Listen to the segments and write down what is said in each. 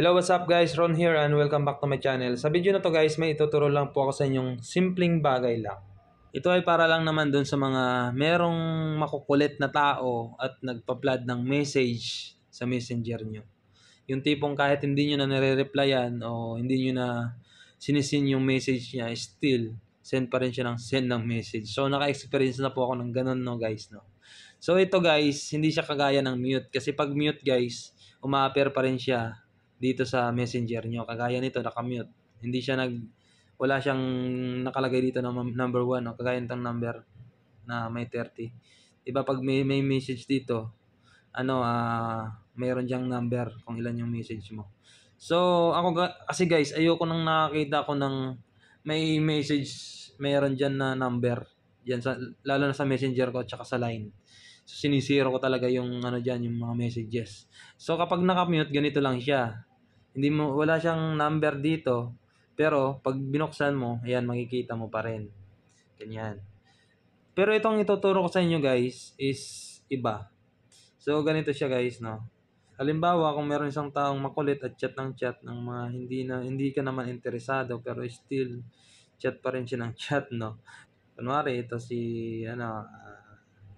Hello, what's up guys? Ron here and welcome back to my channel. Sa video na to guys, may ituturo lang po ako sa inyong simpleng bagay lang. Ito ay para lang naman dun sa mga merong makukulit na tao at nagpa-flood ng message sa messenger nyo. Yung tipong kahit hindi nyo na nare-replyan o hindi nyo na sinisin yung message niya, still send pa rin siya ng send ng message. So, naka-experience na po ako ng ganun, no, guys, no. So, ito, guys, hindi siya kagaya ng mute. Kasi pag mute, guys, umaaper pa rin siya dito sa messenger nyo. Kagaya nito, nakamute. Hindi siya nag, wala siyang nakalagay dito na number 1, no? kagaya nitong number na may 30. Diba pag may, may message dito, ano, uh, mayroon diyang number kung ilan yung message mo. So, ako kasi guys, ayoko nang nakakita ko ng may message, mayroon diyan na number. Diyan sa, lalo na sa messenger ko at saka sa line. So, sinisiro ko talaga yung ano diyan yung mga messages. So, kapag nakamute, ganito lang siya. Hindi mo, wala siyang number dito. Pero, pag binuksan mo, ayan, makikita mo pa rin. Ganyan. Pero itong ituturo ko sa inyo guys is iba. So, ganito siya guys, no? Halimbawa, kung meron isang taong makulit at chat ng chat ng mga hindi na hindi ka naman interesado pero still chat pa rin siya ng chat, no? Kunwari, ito si, ano, uh,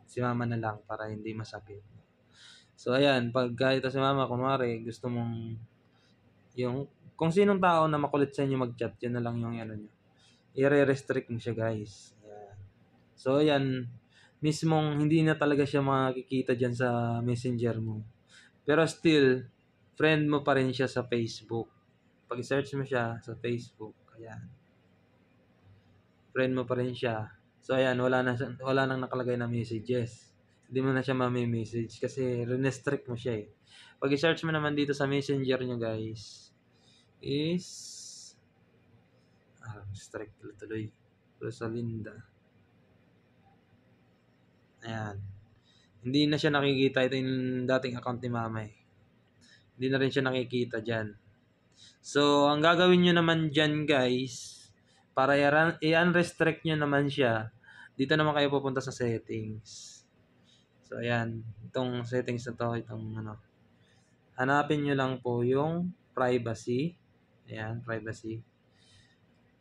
si mama na lang para hindi masakit. So, ayan, pag ito si mama, kunwari, gusto mong yung, kung sinong tao na makulit sa inyo mag-chat, yun na lang yung ano nyo. I-restrict mo siya, guys. Ayan. So, yan. Mismong hindi na talaga siya makikita dyan sa messenger mo. Pero still, friend mo pa rin siya sa Facebook. Pag-search mo siya sa Facebook, ayan. Friend mo pa rin siya. So, ayan, wala, na, wala nang nakalagay na messages. Hindi mo na siya ma-message kasi renestrict mo siya eh. Pag search mo naman dito sa messenger nyo guys, is, ah, strike tuloy-tuloy. Rosalinda. Ayan. Hindi na siya nakikita. Ito yung dating account ni mama eh. Hindi na rin siya nakikita dyan. So, ang gagawin nyo naman dyan guys, para i-unrestrict nyo naman siya, dito naman kayo pupunta sa settings. So, ayan. Itong settings na to, itong ano, Hanapin nyo lang po yung privacy. Ayan, privacy.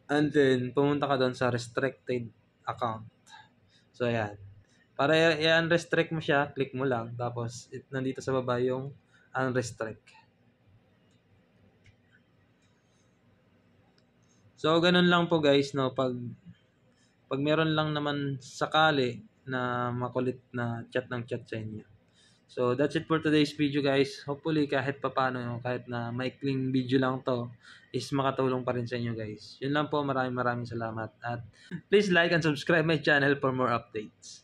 And then, pumunta ka doon sa restricted account. So, ayan. Para i-unrestrict mo siya, click mo lang. Tapos, it, nandito sa baba yung unrestrict. So, ganun lang po guys, no? Pag, pag meron lang naman sakali na makulit na chat ng chat sa inyo. So, that's it for today's video guys. Hopefully, kahit papano, kahit na maikling video lang to, is makatulong pa rin sa inyo guys. Yun lang po, maraming maraming salamat. At please like and subscribe my channel for more updates.